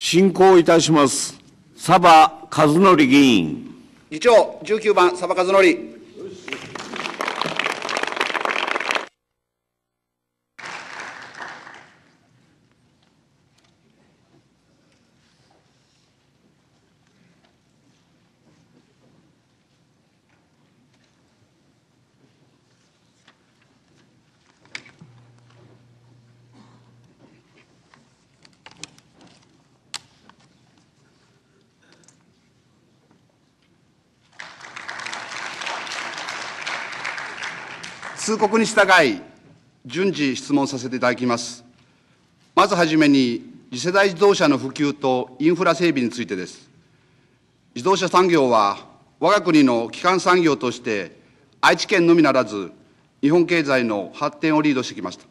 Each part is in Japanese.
進行いたします。サバ和則議員。議長、19番、サバ和則。告に従い、順次質問させていただきます。まずはじめに、次世代自動車の普及とインフラ整備についてです。自動車産業は、我が国の基幹産業として、愛知県のみならず、日本経済の発展をリードしてきました。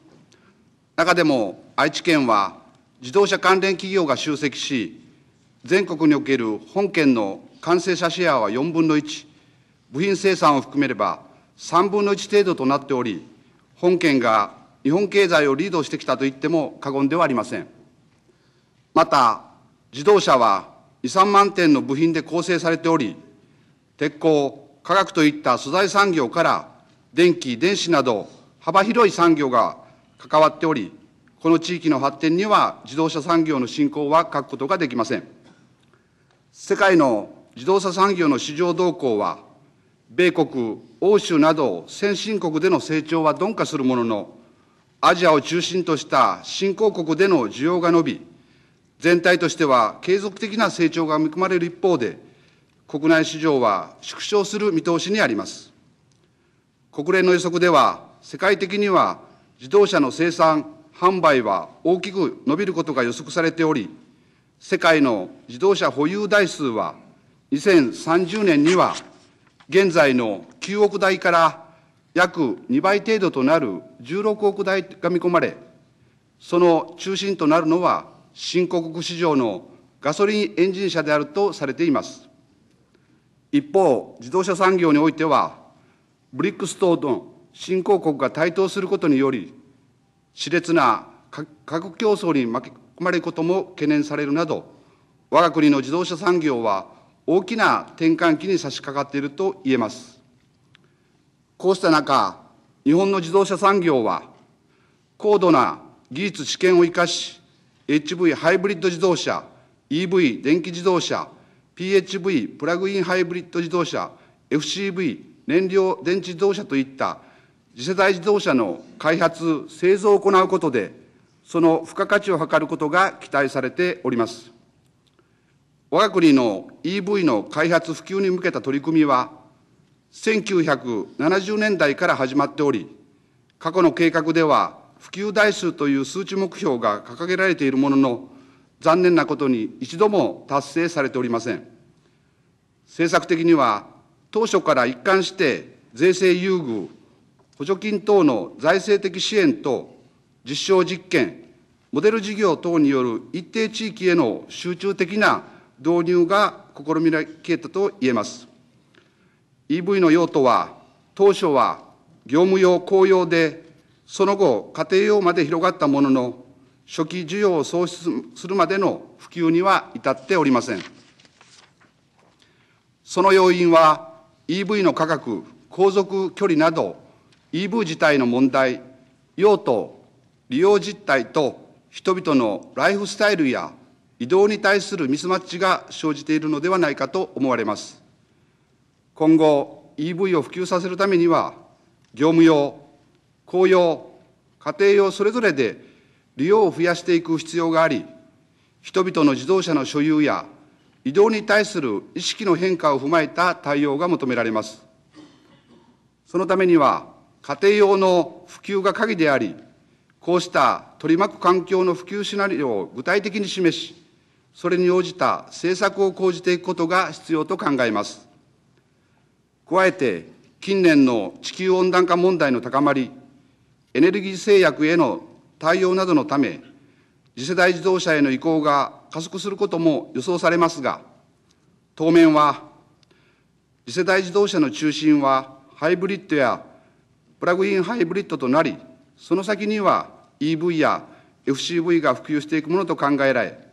中でも愛知県は自動車関連企業が集積し、全国における本県の完成車シェアは4分の1、部品生産を含めれば3分の1程度となっており、本県が日本経済をリードしてきたと言っても過言ではありません。また、自動車は2、3万点の部品で構成されており、鉄鋼、化学といった素材産業から電気、電子など幅広い産業が関わっており、この地域の発展には自動車産業の振興は欠くことができません。世界の自動車産業の市場動向は米国、欧州など先進国での成長は鈍化するものの、アジアを中心とした新興国での需要が伸び、全体としては継続的な成長が見込まれる一方で、国内市場は縮小する見通しにあります。国連の予測では、世界的には自動車の生産、販売は大きく伸びることが予測されており、世界の自動車保有台数は2030年には現在の9億台から約2倍程度となる16億台が見込まれ、その中心となるのは新興国市場のガソリンエンジン車であるとされています。一方、自動車産業においては、ブリックス等の新興国が台頭することにより、熾烈な核競争に巻き込まれることも懸念されるなど、我が国の自動車産業は大きな転換期に差し掛かっていると言えます。こうした中、日本の自動車産業は、高度な技術知見を生かし、HV ハイブリッド自動車、EV 電気自動車、PHV プラグインハイブリッド自動車、FCV 燃料電池自動車といった次世代自動車の開発・製造を行うことで、その付加価値を図ることが期待されております。我が国の EV の開発普及に向けた取り組みは、1970年代から始まっており、過去の計画では普及台数という数値目標が掲げられているものの、残念なことに一度も達成されておりません。政策的には、当初から一貫して税制優遇、補助金等の財政的支援と実証実験、モデル事業等による一定地域への集中的な導入が試みられたと言えます。EV の用途は、当初は業務用、公用で、その後、家庭用まで広がったものの、初期需要を創出するまでの普及には至っておりません。その要因は、EV の価格、航続距離など、EV 自体の問題、用途、利用実態と、人々のライフスタイルや移動に対するミスマッチが生じているのではないかと思われます。今後、EV を普及させるためには、業務用、公用、家庭用それぞれで利用を増やしていく必要があり、人々の自動車の所有や移動に対する意識の変化を踏まえた対応が求められます。そのためには、家庭用の普及が鍵であり、こうした取り巻く環境の普及シナリオを具体的に示し、それに応じた政策を講じていくことが必要と考えます。加えて、近年の地球温暖化問題の高まり、エネルギー制約への対応などのため、次世代自動車への移行が加速することも予想されますが、当面は、次世代自動車の中心はハイブリッドやプラグインハイブリッドとなり、その先には EV や FCV が普及していくものと考えられ、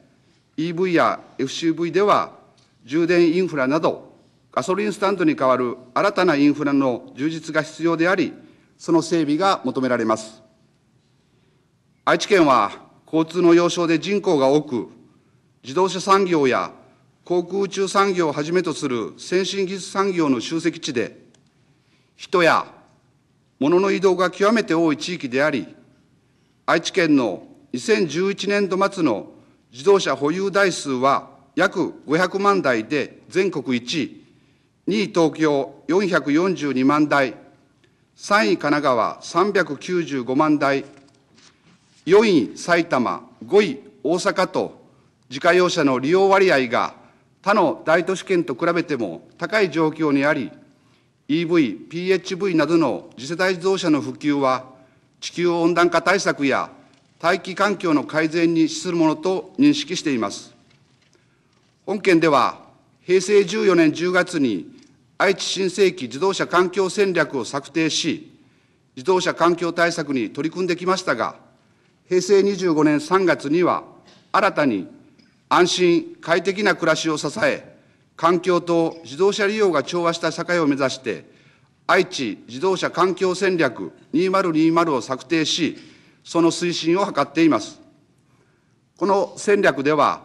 EV や FCV では、充電インフラなど、ガソリンスタンドに代わる新たなインフラの充実が必要であり、その整備が求められます。愛知県は交通の要衝で人口が多く、自動車産業や航空宇宙産業をはじめとする先進技術産業の集積地で、人や物の移動が極めて多い地域であり、愛知県の2011年度末の自動車保有台数は約500万台で全国1位、2位東京442万台、3位神奈川395万台、4位埼玉、5位大阪と、自家用車の利用割合が他の大都市圏と比べても高い状況にあり、EV、PHV などの次世代自動車の普及は、地球温暖化対策や大気環境の改善に資するものと認識しています。本県では、平成14年10月に愛知新世紀自動車環境戦略を策定し、自動車環境対策に取り組んできましたが、平成25年3月には、新たに安心・快適な暮らしを支え、環境と自動車利用が調和した社会を目指して、愛知自動車環境戦略2020を策定し、その推進を図っています。この戦略では、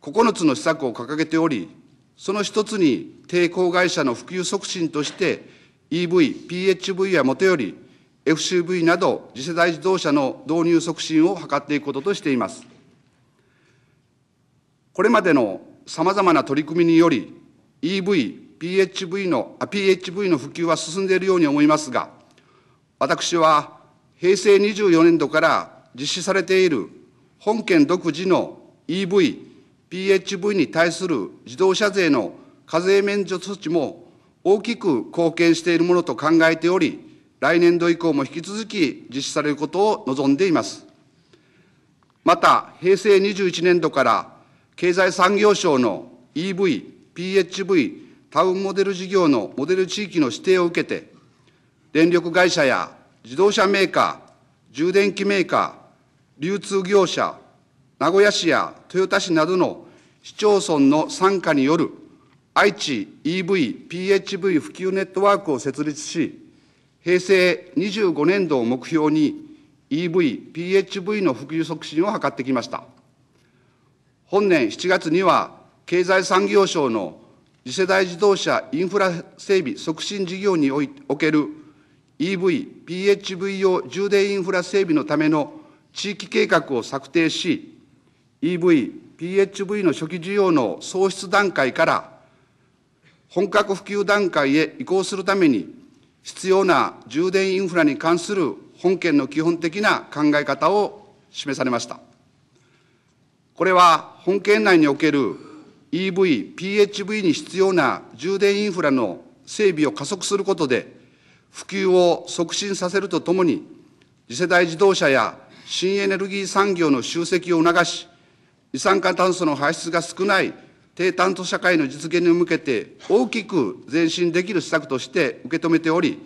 9つの施策を掲げており、その一つに、抵抗会社の普及促進として、EV、PHV はもとより、FCV など次世代自動車の導入促進を図っていくこととしています。これまでのさまざまな取り組みにより、EV、PHV のあ、PHV の普及は進んでいるように思いますが、私は平成24年度から実施されている本県独自の EV、PHV に対する自動車税の課税免除措置も大きく貢献しているものと考えており、来年度以降も引き続き実施されることを望んでいます。また、平成21年度から経済産業省の EV、PHV、タウンモデル事業のモデル地域の指定を受けて、電力会社や自動車メーカー、充電器メーカー、流通業者、名古屋市や豊田市などの市町村の傘下による愛知 EV、PHV 普及ネットワークを設立し、平成25年度を目標に EV、PHV の普及促進を図ってきました。本年7月には、経済産業省の次世代自動車インフラ整備促進事業における EV、PHV 用充電インフラ整備のための地域計画を策定し、EV、PHV の初期需要の創出段階から本格普及段階へ移行するために、必要な充電インフラに関する本件の基本的な考え方を示されました。これは本件内における EV、PHV に必要な充電インフラの整備を加速することで、普及を促進させるとともに、次世代自動車や新エネルギー産業の集積を促し、二酸化炭素の排出が少ない低炭素社会の実現に向けて大きく前進できる施策として受け止めており、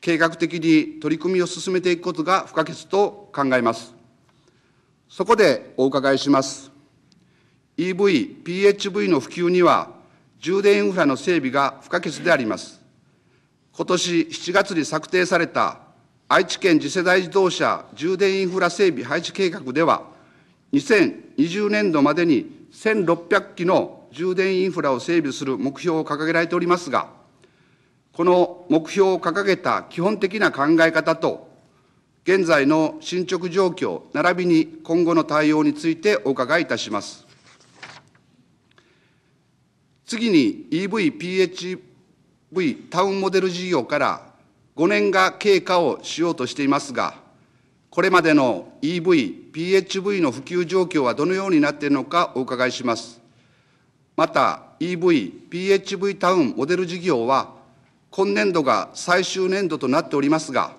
計画的に取り組みを進めていくことが不可欠と考えます。そこでお伺いします。EV、PHV の普及には、充電インフラの整備が不可欠であります。今年7月に策定された愛知県次世代自動車充電インフラ整備配置計画では、2020年度までに1600基の充電インフラを整備する目標を掲げられておりますが、この目標を掲げた基本的な考え方と、現在の進捗状況、並びに今後の対応についてお伺いいたします。次に EV、p h V タウンモデル事業から5年が経過をしようとしていますが、これまでの EV、PHV の普及状況はどのようになっているのかお伺いします。また EV、PHV タウンモデル事業は、今年度が最終年度となっておりますが、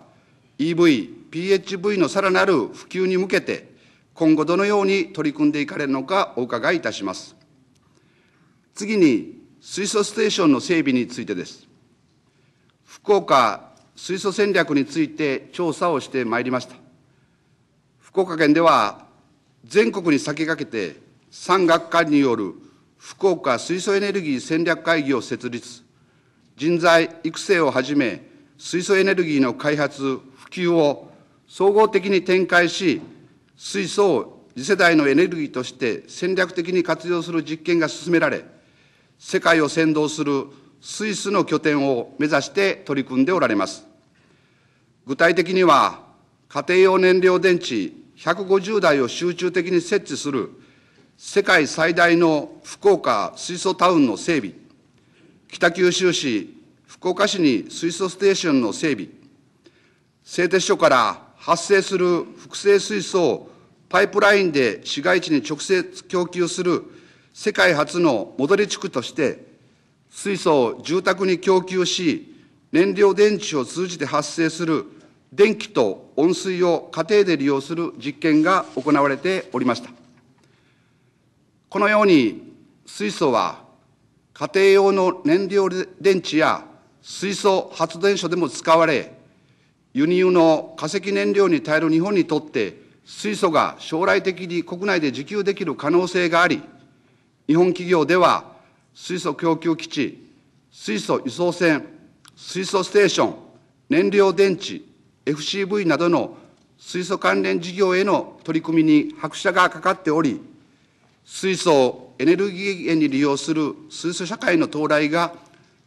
EV、PHV のさらなる普及に向けて、今後どのように取り組んでいかれるのかお伺いいたします。次に水素ステーションの整備についてです。福岡水素戦略について調査をしてまいりました。福岡県では、全国に先駆けて、産学官による福岡水素エネルギー戦略会議を設立、人材育成をはじめ、水素エネルギーの開発、普及を総合的に展開し、水素を次世代のエネルギーとして戦略的に活用する実験が進められ、世界を先導するスイスの拠点を目指して取り組んでおられます。具体的には、家庭用燃料電池150台を集中的に設置する世界最大の福岡水素タウンの整備、北九州市、福岡市に水素ステーションの整備、製鉄所から発生する複製水素をパイプラインで市街地に直接供給する世界初の戻り地区として、水素を住宅に供給し、燃料電池を通じて発生する電気と温水を家庭で利用する実験が行われておりました。このように、水素は家庭用の燃料電池や水素発電所でも使われ、輸入の化石燃料に耐える日本にとって、水素が将来的に国内で自給できる可能性があり、日本企業では、水素供給基地、水素輸送船、水素ステーション、燃料電池、FCV などの水素関連事業への取り組みに拍車がかかっており、水素をエネルギー源に利用する水素社会の到来が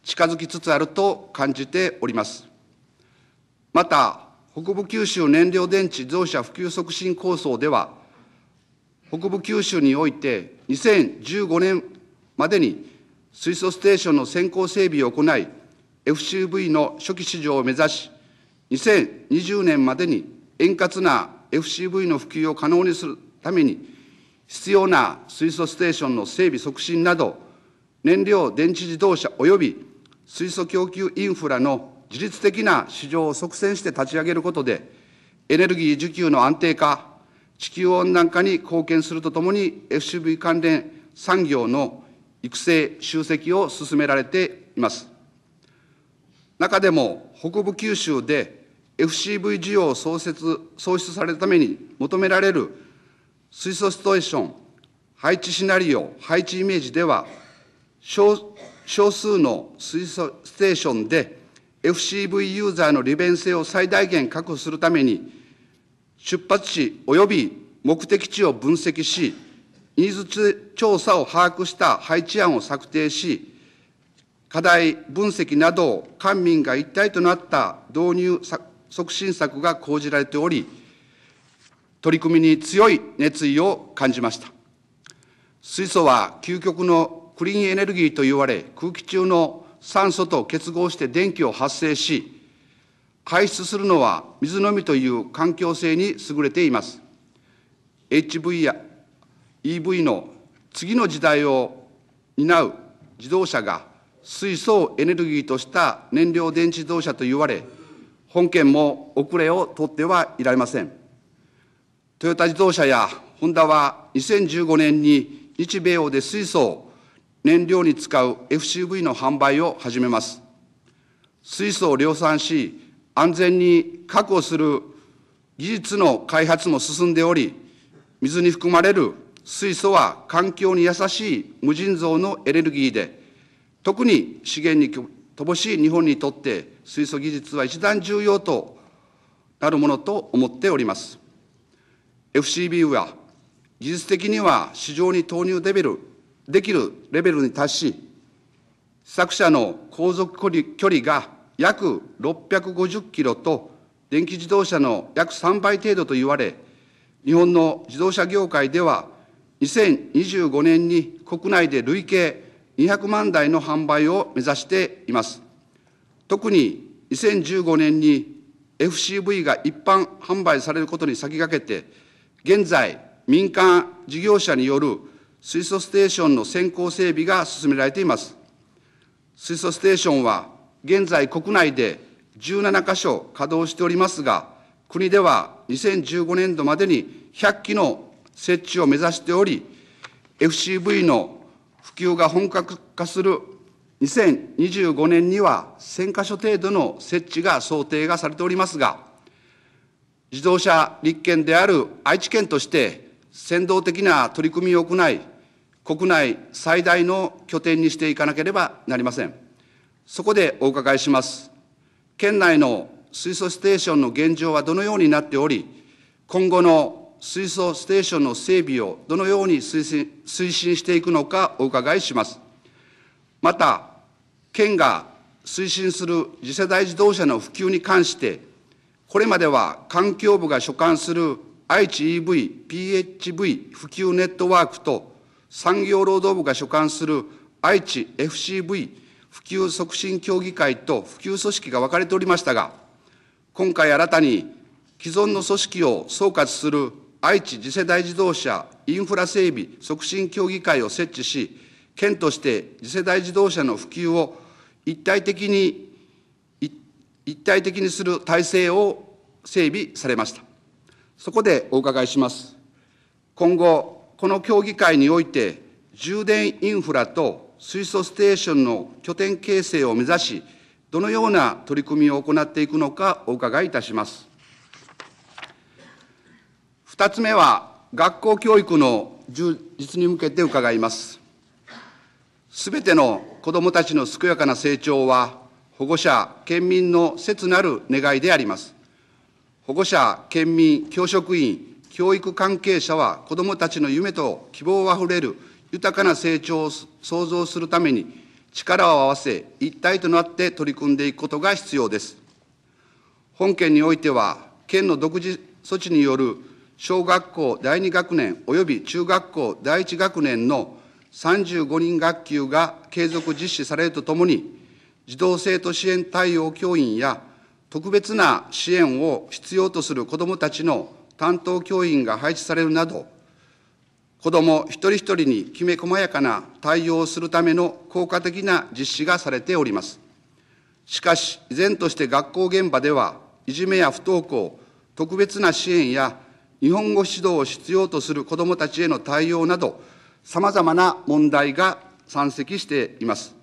近づきつつあると感じております。また、北部九州燃料電池増車普及促進構想では、北部九州において、2015年までに水素ステーションの先行整備を行い、FCV の初期市場を目指し、2020年までに円滑な FCV の普及を可能にするために、必要な水素ステーションの整備促進など、燃料電池自動車及び水素供給インフラの自律的な市場を促進して立ち上げることで、エネルギー需給の安定化、地球温暖化に貢献するとともに、FCV 関連産業の育成、集積を進められています。中でも、北部九州で FCV 需要を創設創出されるために求められる水素ストーション、配置シナリオ、配置イメージでは、少少数の水素ステーションで FCV ユーザーの利便性を最大限確保するために、出発地及び目的地を分析し、ニーズ調査を把握した配置案を策定し、課題分析など官民が一体となった導入促進策が講じられており、取り組みに強い熱意を感じました。水素は究極のクリーンエネルギーと言われ、空気中の酸素と結合して電気を発生し、排出するのは水のみという環境性に優れています。HV や EV の次の時代を担う自動車が水素をエネルギーとした燃料電池自動車と言われ、本件も遅れを取ってはいられません。トヨタ自動車やホンダは2015年に日米欧で水素を燃料に使う FCV の販売を始めます。水素を量産し、安全に確保する技術の開発も進んでおり、水に含まれる水素は環境に優しい無尽蔵のエネルギーで、特に資源に乏しい日本にとって水素技術は一段重要となるものと思っております。FCB は技術的には市場に投入レベルできるレベルに達し、作者の航続距離が約650キロと、電気自動車の約3倍程度と言われ、日本の自動車業界では、2025年に国内で累計200万台の販売を目指しています。特に2015年に FCV が一般販売されることに先駆けて、現在、民間事業者による水素ステーションの先行整備が進められています。水素ステーションは、現在、国内で17か所稼働しておりますが、国では2015年度までに100基の設置を目指しており、FCV の普及が本格化する2025年には1000か所程度の設置が想定がされておりますが、自動車立憲である愛知県として、先導的な取り組みを行い、国内最大の拠点にしていかなければなりません。そこでお伺いします。県内の水素ステーションの現状はどのようになっており、今後の水素ステーションの整備をどのように推進していくのかお伺いします。また、県が推進する次世代自動車の普及に関して、これまでは環境部が所管する愛知 EV、PHV 普及ネットワークと、産業労働部が所管する愛知 FCV 普及促進協議会と普及組織が分かれておりましたが、今回新たに既存の組織を総括する愛知次世代自動車インフラ整備促進協議会を設置し、県として次世代自動車の普及を一体的に一体的にする体制を整備されました。そこでお伺いします。今後、この協議会において、充電インフラと水素ステーションの拠点形成を目指し、どのような取り組みを行っていくのかお伺いいたします。二つ目は、学校教育の充実に向けて伺います。すべての子どもたちの健やかな成長は、保護者、県民の切なる願いであります。保護者、県民、教職員、教育関係者は、子どもたちの夢と希望あふれる豊かな成長を創造するために、力を合わせ、一体となって取り組んでいくことが必要です。本県においては、県の独自措置による小学校第2学年及び中学校第1学年の35人学級が継続実施されるとともに、児童生徒支援対応教員や特別な支援を必要とする子どもたちの担当教員が配置されるなど、子ども一人一人にきめ細やかな対応をするための効果的な実施がされております。しかし、依然として学校現場では、いじめや不登校、特別な支援や日本語指導を必要とする子どもたちへの対応など、さまざまな問題が山積しています。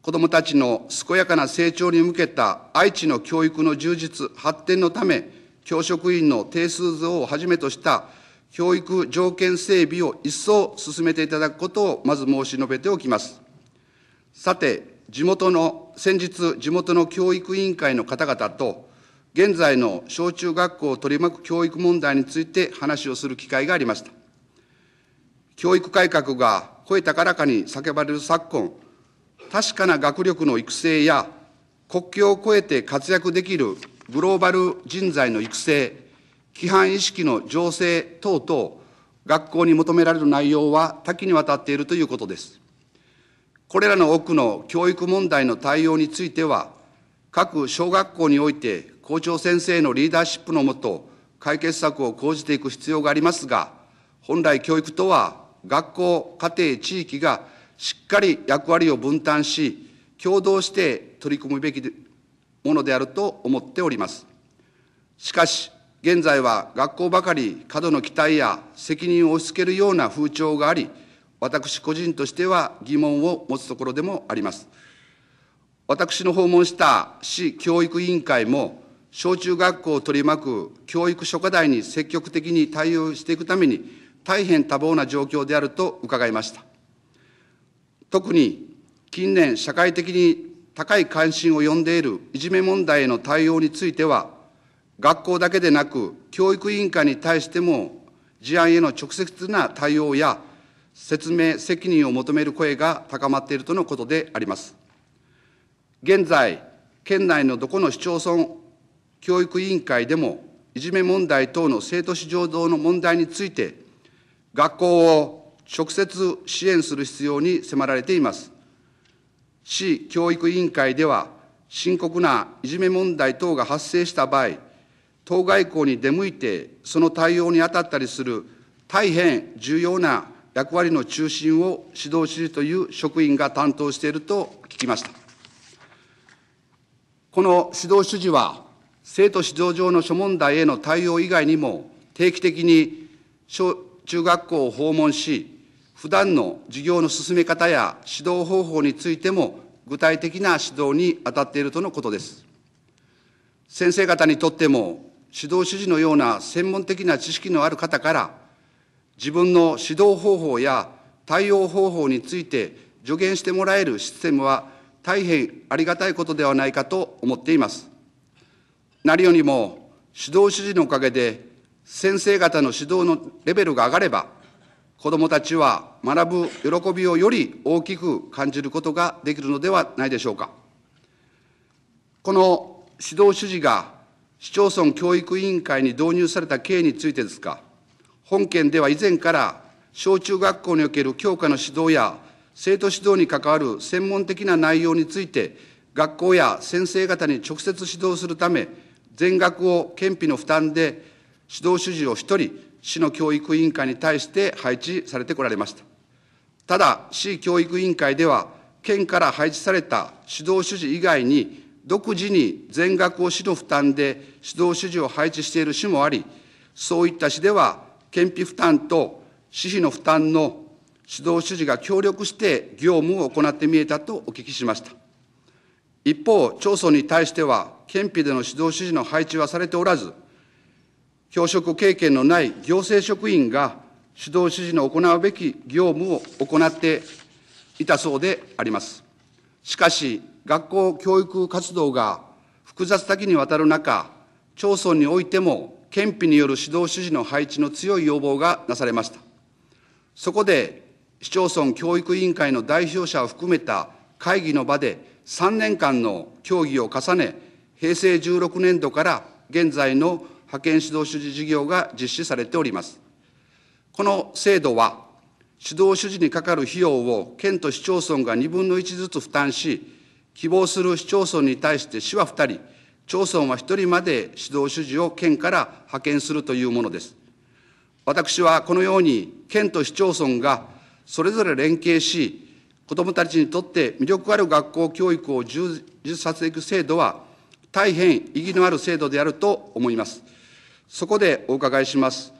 子どもたちの健やかな成長に向けた愛知の教育の充実、発展のため、教職員の定数増をはじめとした教育条件整備を一層進めていただくことをまず申し述べておきます。さて、地元の、先日、地元の教育委員会の方々と、現在の小中学校を取り巻く教育問題について話をする機会がありました。教育改革が声高らかに叫ばれる昨今、確かな学力の育成や、国境を越えて活躍できるグローバル人材の育成、規範意識の醸成等々、学校に求められる内容は多岐にわたっているということです。これらの多くの教育問題の対応については、各小学校において校長先生のリーダーシップのもと、解決策を講じていく必要がありますが、本来教育とは学校、家庭、地域がしっかり役割を分担し、共同して取り組むべきものであると思っております。しかし、現在は学校ばかり過度の期待や責任を押し付けるような風潮があり、私個人としては疑問を持つところでもあります。私の訪問した市教育委員会も、小中学校を取り巻く教育諸課題に積極的に対応していくために、大変多忙な状況であると伺いました。特に近年、社会的に高い関心を呼んでいるいじめ問題への対応については、学校だけでなく、教育委員会に対しても、事案への直接な対応や説明責任を求める声が高まっているとのことであります。現在、県内のどこの市町村教育委員会でも、いじめ問題等の生徒市場上の問題について、学校を直接支援する必要に迫られています。市教育委員会では、深刻ないじめ問題等が発生した場合、当外校に出向いて、その対応に当たったりする大変重要な役割の中心を指導するという職員が担当していると聞きました。この指導主事は、生徒指導上の諸問題への対応以外にも、定期的に小中学校を訪問し、普段の授業の進め方や指導方法についても具体的な指導に当たっているとのことです。先生方にとっても指導指示のような専門的な知識のある方から、自分の指導方法や対応方法について助言してもらえるシステムは大変ありがたいことではないかと思っています。何よりも指導指示のおかげで先生方の指導のレベルが上がれば子どもたちは学ぶ喜びをより大きく感じることができるのではないでしょうか。この指導指示が市町村教育委員会に導入された経緯についてですが、本県では以前から小中学校における教科の指導や生徒指導に関わる専門的な内容について、学校や先生方に直接指導するため、全額を県費の負担で指導主事を1人、市の教育委員会に対して配置されてこられました。ただ、市教育委員会では、県から配置された指導主事以外に、独自に全額を市の負担で指導指示を配置している市もあり、そういった市では、県費負担と市費の負担の指導指示が協力して業務を行って見えたとお聞きしました。一方、町村に対しては、県費での指導指示の配置はされておらず、教職経験のない行政職員が指導指示の行うべき業務を行っていたそうであります。しかし、学校教育活動が複雑多岐にわたる中、町村においても、県費による指導指示の配置の強い要望がなされました。そこで、市町村教育委員会の代表者を含めた会議の場で、3年間の協議を重ね、平成16年度から現在の派遣指導主事事業が実施されております。この制度は、指導主事にかかる費用を県と市町村が2分の1ずつ負担し、希望する市町村に対して市は2人、町村は1人まで指導主事を県から派遣するというものです。私はこのように県と市町村がそれぞれ連携し、子どもたちにとって魅力ある学校教育を充実させていく制度は、大変意義のある制度であると思います。そこでお伺いします。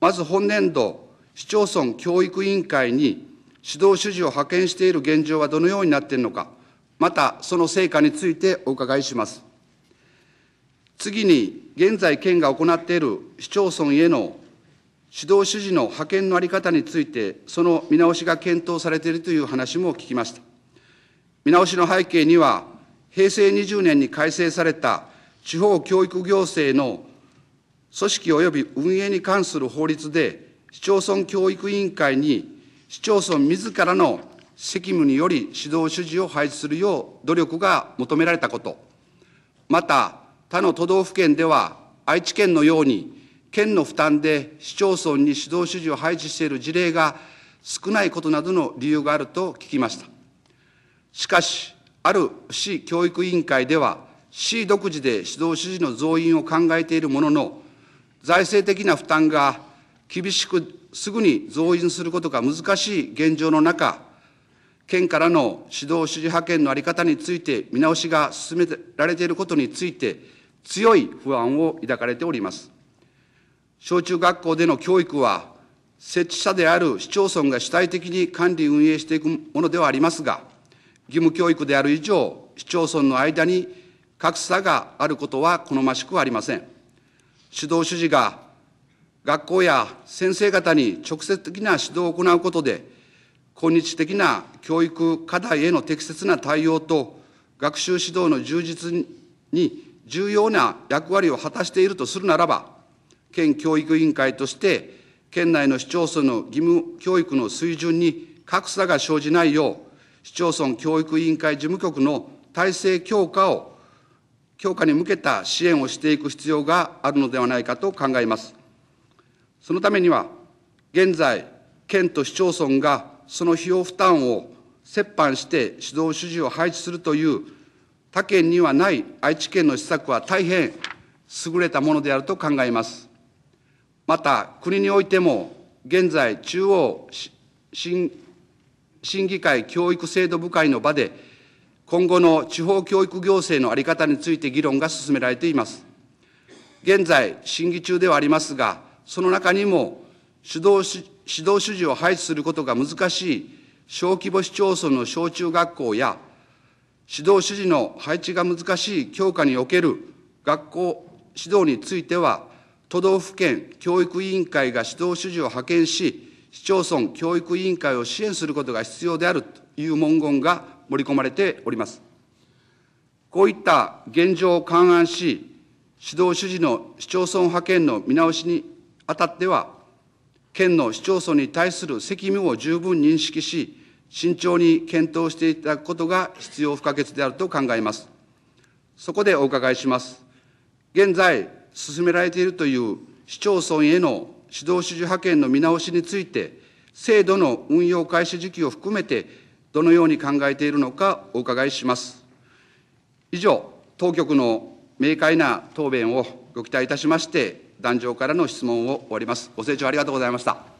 まず本年度、市町村教育委員会に指導主事を派遣している現状はどのようになっているのか。またその成果についてお伺いします。次に、現在県が行っている市町村への指導指示の派遣の在り方について、その見直しが検討されているという話も聞きました。見直しの背景には、平成20年に改正された地方教育行政の組織及び運営に関する法律で、市町村教育委員会に市町村自らの責務により指導主事を配置するよう努力が求められたこと、また他の都道府県では愛知県のように県の負担で市町村に指導主事を配置している事例が少ないことなどの理由があると聞きました。しかし、ある市教育委員会では、市独自で指導主事の増員を考えているものの、財政的な負担が厳しくすぐに増員することが難しい現状の中、県からの指導・指示派遣の在り方について見直しが進められていることについて、強い不安を抱かれております。小中学校での教育は、設置者である市町村が主体的に管理運営していくものではありますが、義務教育である以上、市町村の間に格差があることは好ましくありません。指導主事が学校や先生方に直接的な指導を行うことで、今日的な教育課題への適切な対応と、学習指導の充実に重要な役割を果たしているとするならば、県教育委員会として、県内の市町村の義務教育の水準に格差が生じないよう、市町村教育委員会事務局の体制強化を、強化に向けた支援をしていく必要があるのではないかと考えます。そのためには、現在、県と市町村がその費用負担を折半して指導主事を配置するという他県にはない愛知県の施策は大変優れたものであると考えます。また、国においても、現在、中央審議会教育制度部会の場で、今後の地方教育行政の在り方について議論が進められています。現在、審議中ではありますが、その中にも指導指導主事を配置することが難しい小規模市町村の小中学校や、指導主事の配置が難しい教科における学校指導については、都道府県教育委員会が指導主事を派遣し、市町村教育委員会を支援することが必要であるという文言が盛り込まれております。こういった現状を勘案し、指導主事の市町村派遣の見直しにあたっては、県の市町村に対する責務を十分認識し、慎重に検討していただくことが必要不可欠であると考えます。そこでお伺いします。現在、進められているという市町村への指導主示派遣の見直しについて、制度の運用開始時期を含めて、どのように考えているのかお伺いします。以上、当局の明快な答弁をご期待いたしまして、壇上からの質問を終わります。ご清聴ありがとうございました。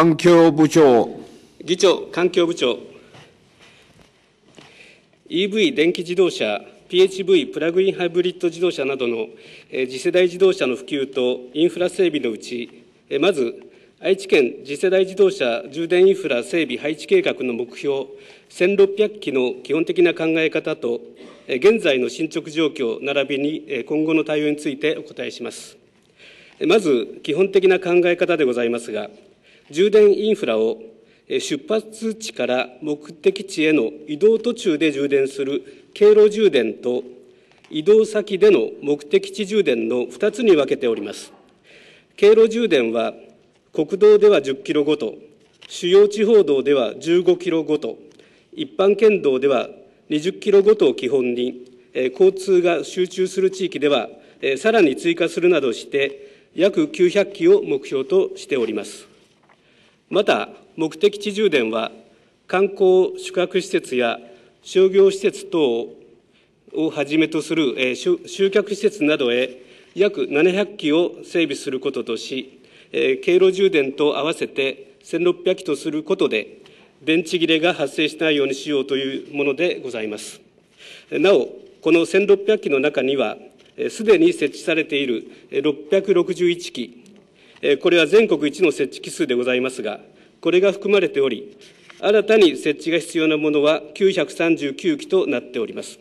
環境部長。議長、環境部長。EV 電気自動車、PHV プラグインハイブリッド自動車などの次世代自動車の普及とインフラ整備のうち、まず、愛知県次世代自動車充電インフラ整備配置計画の目標1600基の基本的な考え方と、現在の進捗状況並びに今後の対応についてお答えします。まず、基本的な考え方でございますが、充電インフラを出発地から目的地への移動途中で充電する経路充電と移動先での目的地充電の2つに分けております。経路充電は国道では10キロごと、主要地方道では15キロごと、一般県道では20キロごとを基本に、交通が集中する地域ではさらに追加するなどして、約900基を目標としております。また目的地充電は観光宿泊施設や商業施設等をはじめとする、えー、集客施設などへ約700基を整備することとし、えー、経路充電と合わせて1600基とすることで電池切れが発生しないようにしようというものでございますなおこの1600基の中にはすでに設置されている661基これは全国一の設置基数でございますが、これが含まれており、新たに設置が必要なものは939基となっております。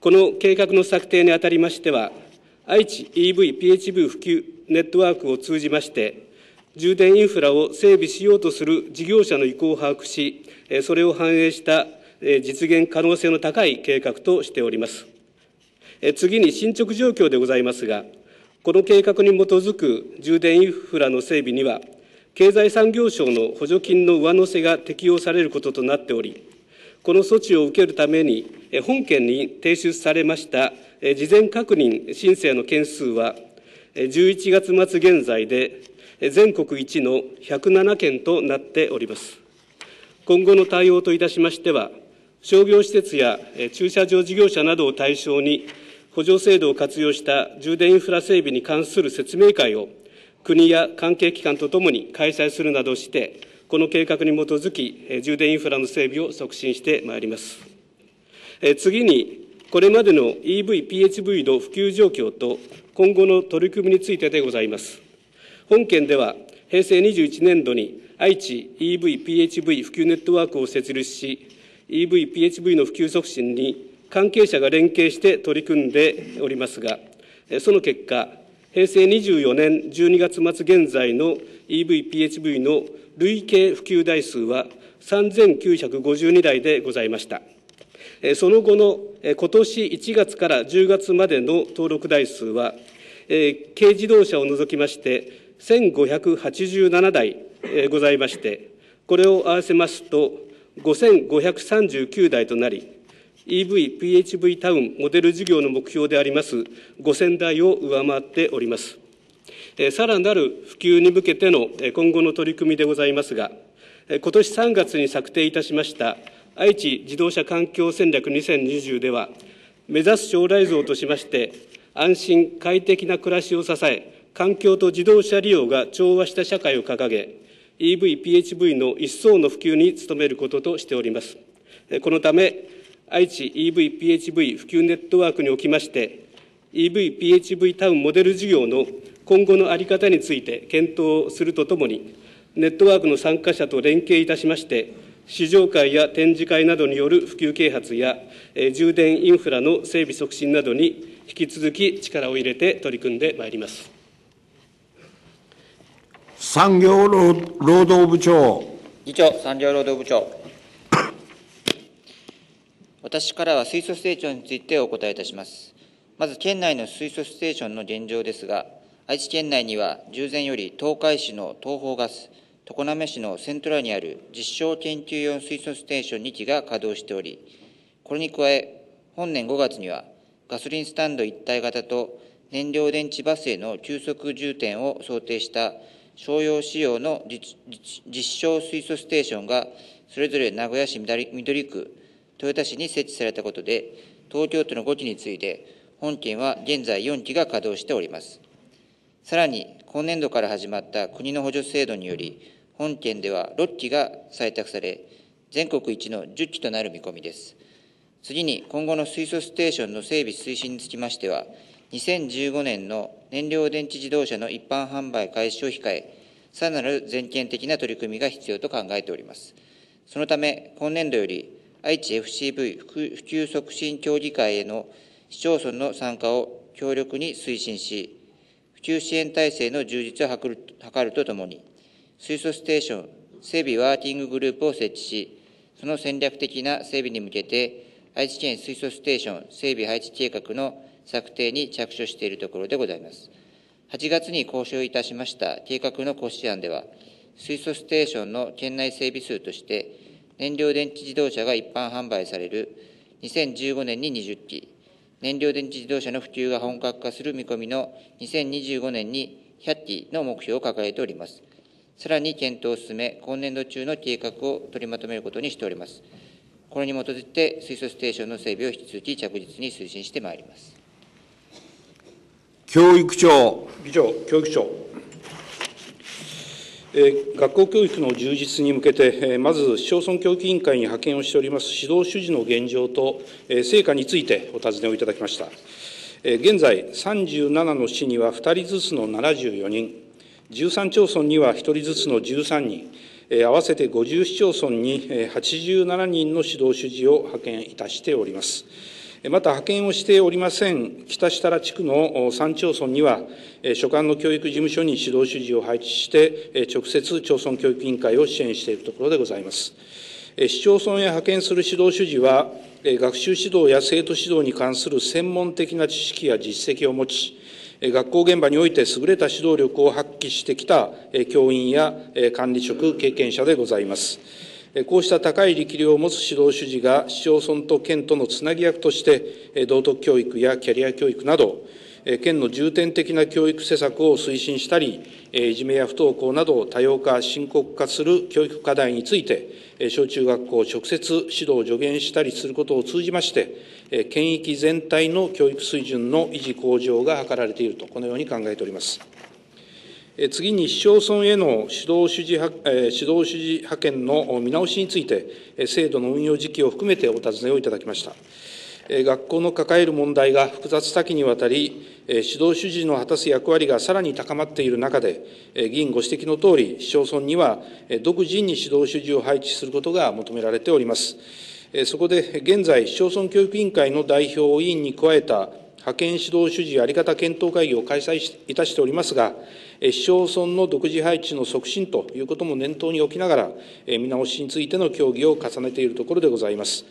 この計画の策定にあたりましては、愛知 EV-PHV 普及ネットワークを通じまして、充電インフラを整備しようとする事業者の意向を把握し、それを反映した実現可能性の高い計画としております。次に進捗状況でございますが、この計画に基づく充電インフラの整備には、経済産業省の補助金の上乗せが適用されることとなっており、この措置を受けるために、本件に提出されました事前確認申請の件数は、11月末現在で全国一の107件となっております。今後の対応といたしましては、商業施設や駐車場事業者などを対象に、補助制度を活用した充電インフラ整備に関する説明会を国や関係機関とともに開催するなどして、この計画に基づき、充電インフラの整備を促進してまいります。次に、これまでの EV、PHV の普及状況と今後の取り組みについてでございます。本県では、平成21年度に愛知 EV、PHV 普及ネットワークを設立し、EV、PHV の普及促進に関係者が連携して取り組んでおりますが、その結果、平成24年12月末現在の EV、PHV の累計普及台数は3952台でございました。その後の今年1月から10月までの登録台数は、軽自動車を除きまして1587台ございまして、これを合わせますと5539台となり、EV、PHV タウンモデル事業の目標であります5000台を上回っております。さらなる普及に向けての今後の取り組みでございますが、今年3月に策定いたしました愛知自動車環境戦略2020では、目指す将来像としまして、安心・快適な暮らしを支え、環境と自動車利用が調和した社会を掲げ、EV、PHV の一層の普及に努めることとしております。このため、愛知 EV-PHV 普及ネットワークにおきまして、EV-PHV タウンモデル事業の今後の在り方について検討するとともに、ネットワークの参加者と連携いたしまして、試乗会や展示会などによる普及啓発や、え充電インフラの整備促進などに引き続き力を入れて取り組んでまいります。産業労働部長。議長、産業労働部長。私からは水素ステーションについてお答えいたします。まず、県内の水素ステーションの現状ですが、愛知県内には従前より東海市の東方ガス、常滑市のセントラにある実証研究用水素ステーション2基が稼働しており、これに加え、本年5月にはガソリンスタンド一体型と燃料電池バスへの急速充填を想定した商用仕様の実証水素ステーションが、それぞれ名古屋市緑区、豊田市に設置されたことで、東京都の5基について、本県は現在4基が稼働しております。さらに、今年度から始まった国の補助制度により、本県では6基が採択され、全国一の10基となる見込みです。次に、今後の水素ステーションの整備推進につきましては、2015年の燃料電池自動車の一般販売開始を控え、さらなる全県的な取り組みが必要と考えております。そのため、今年度より愛知 FCV 普及促進協議会への市町村の参加を強力に推進し、普及支援体制の充実を図るとともに、水素ステーション整備ワーキンググループを設置し、その戦略的な整備に向けて、愛知県水素ステーション整備配置計画の策定に着手しているところでございます。8月に公表いたしました計画の骨子案では、水素ステーションの県内整備数として、燃料電池自動車が一般販売される2015年に20機、燃料電池自動車の普及が本格化する見込みの2025年に100機の目標を掲げております。さらに検討を進め、今年度中の計画を取りまとめることにしております。これに基づいて、水素ステーションの整備を引き続き着実に推進してまいります。教育長。議長、教育長。学校教育の充実に向けて、まず市町村教育委員会に派遣をしております指導主事の現状と成果についてお尋ねをいただきました。現在、37の市には2人ずつの74人、13町村には1人ずつの13人、合わせて50市町村に87人の指導主事を派遣いたしております。また派遣をしておりません北設楽地区の3町村には、所管の教育事務所に指導主事を配置して、直接町村教育委員会を支援しているところでございます。市町村へ派遣する指導主事は、学習指導や生徒指導に関する専門的な知識や実績を持ち、学校現場において優れた指導力を発揮してきた教員や管理職経験者でございます。こうした高い力量を持つ指導主事が市町村と県とのつなぎ役として、道徳教育やキャリア教育など、県の重点的な教育施策を推進したり、いじめや不登校など多様化、深刻化する教育課題について、小中学校を直接指導を助言したりすることを通じまして、県域全体の教育水準の維持向上が図られていると、このように考えております。次に市町村への指導主事指導主事派遣の見直しについて、制度の運用時期を含めてお尋ねをいただきました。学校の抱える問題が複雑多岐にわたり、指導主事の果たす役割がさらに高まっている中で、議員ご指摘のとおり、市町村には独自に指導主事を配置することが求められております。そこで現在、市町村教育委員会の代表委員に加えた派遣指導主事あり方検討会議を開催いたしておりますが、市町村の独自配置の促進ということも念頭に置きながら、見直しについての協議を重ねているところでございます。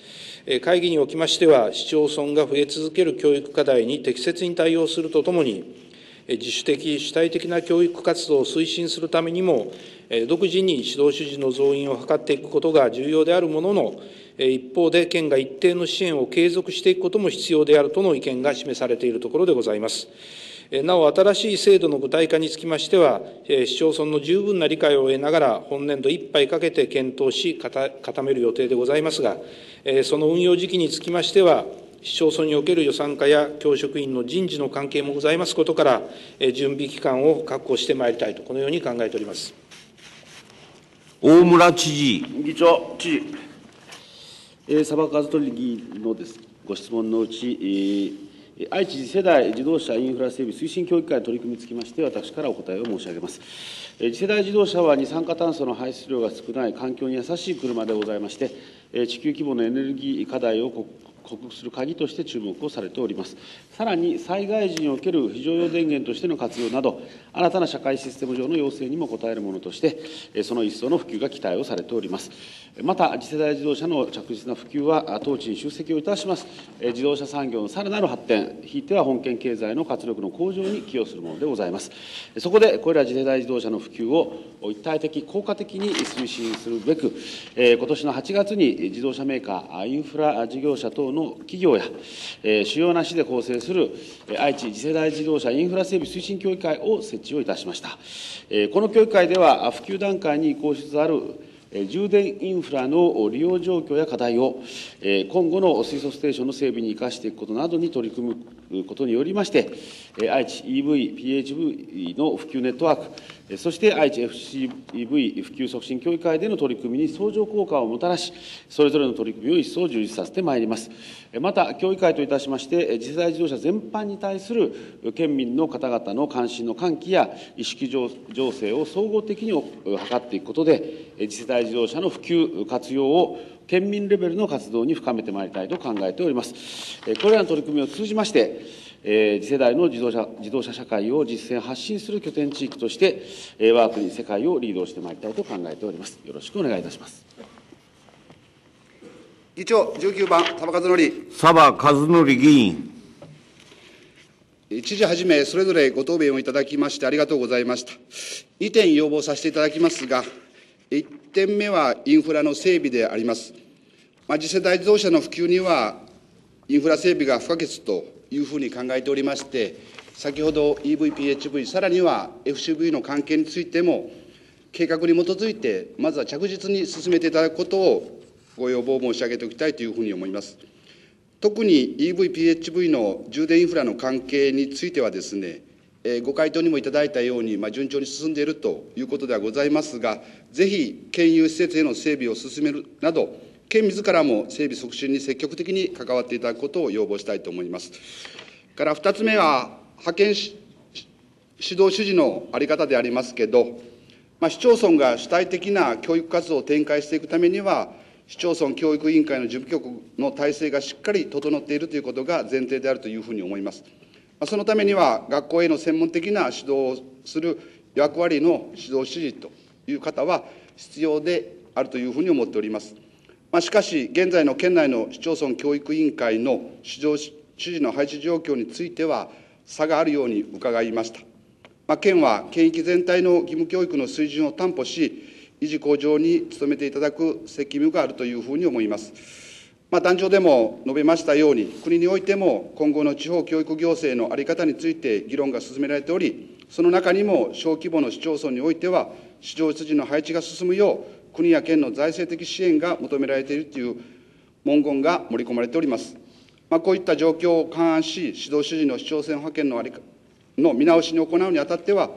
会議におきましては、市町村が増え続ける教育課題に適切に対応するとともに、自主的、主体的な教育活動を推進するためにも、独自に指導主事の増員を図っていくことが重要であるものの、一方で県が一定の支援を継続していくことも必要であるとの意見が示されているところでございます。なお、新しい制度の具体化につきましては、市町村の十分な理解を得ながら、本年度いっぱいかけて検討し、固める予定でございますが、その運用時期につきましては、市町村における予算化や教職員の人事の関係もございますことから、準備期間を確保してまいりたいと、このように考えております大村知事。議長、知事。えー、鯖和鳥議員のですご質問のうち、えー愛知次世代自動車インフラ整備推進協議会の取り組みにつきまして、私からお答えを申し上げます。次世代自動車は二酸化炭素の排出量が少ない環境に優しい車でございまして、地球規模のエネルギー課題を克克服する鍵として注目をされております。さらに、災害時における非常用電源としての活用など、新たな社会システム上の要請にも応えるものとして、その一層の普及が期待をされております。また、次世代自動車の着実な普及は、当地に集積をいたします、自動車産業のさらなる発展、ひいては本県経済の活力の向上に寄与するものでございます。そこで、これら次世代自動車の普及を一体的、効果的に推進するべく、今年の8月に自動車メーカー、インフラ事業者等の企業や、主要な市で構成する愛知次世代自動車インフラ整備推進協議会を設置をいたしました。この協議会では、普及段階に移行しつつある充電インフラの利用状況や課題を、今後の水素ステーションの整備に生かしていくことなどに取り組むことによりまして、愛知 EVPHV の普及ネットワーク、そして愛知 FCEV 普及促進協議会での取り組みに相乗効果をもたらし、それぞれの取り組みを一層充実させてまいります。また、協議会といたしまして、次世代自動車全般に対する県民の方々の関心の喚起や意識情勢を総合的に図っていくことで、次世代自動車の普及、活用を県民レベルの活動に深めてまいりたいと考えております。これらの取り組みを通じまして、え次世代の自動車自動車社会を実践発信する拠点地域として、え我が国世界をリードしてまいりたいと考えております。よろしくお願いいたします。議長19番田場和則。佐場和則議員。知事はじめ、それぞれご答弁をいただきまして、ありがとうございました。2点要望させていただきますが、点目はインフラの整備であります。まあ、次世代自動車の普及には、インフラ整備が不可欠というふうに考えておりまして、先ほど EV、PHV、さらには FCV の関係についても、計画に基づいて、まずは着実に進めていただくことをご要望を申し上げておきたいというふうに思います。特に EV、PHV の充電インフラの関係についてはですね、ご回答にもいただいたように、まあ、順調に進んでいるということではございますが、ぜひ、県有施設への整備を進めるなど、県自らも整備促進に積極的に関わっていただくことを要望したいと思います。から2つ目は、派遣指導主事の在り方でありますけど、まあ、市町村が主体的な教育活動を展開していくためには、市町村教育委員会の事務局の体制がしっかり整っているということが前提であるというふうに思います。そのためには学校への専門的な指導をする役割の指導指示という方は必要であるというふうに思っております。まあ、しかし、現在の県内の市町村教育委員会の指導指示の配置状況については、差があるように伺いました。まあ、県は県域全体の義務教育の水準を担保し、維持向上に努めていただく責務があるというふうに思います。まあ、壇上でも述べましたように、国においても今後の地方教育行政の在り方について議論が進められており、その中にも小規模の市町村においては、市場自の配置が進むよう、国や県の財政的支援が求められているという文言が盛り込まれております。まあ、こういった状況を勘案し、指導主事の市町村派遣のありの見直しに行うにあたっては、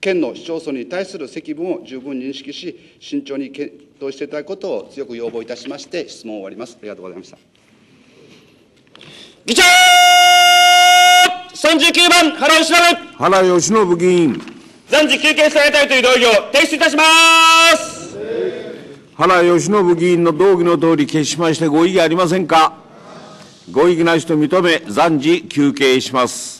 県の市町村に対する責務を十分認識し、慎重に検討していただくことを強く要望いたしまして、質問を終わります。ありがとうございました。議長39番、原由伸。原由伸議員。暫時休憩されたいという動議を提出いたします。原由伸議員の動議の通り決しましてご異議ありませんかご異議なしと認め、暫時休憩します。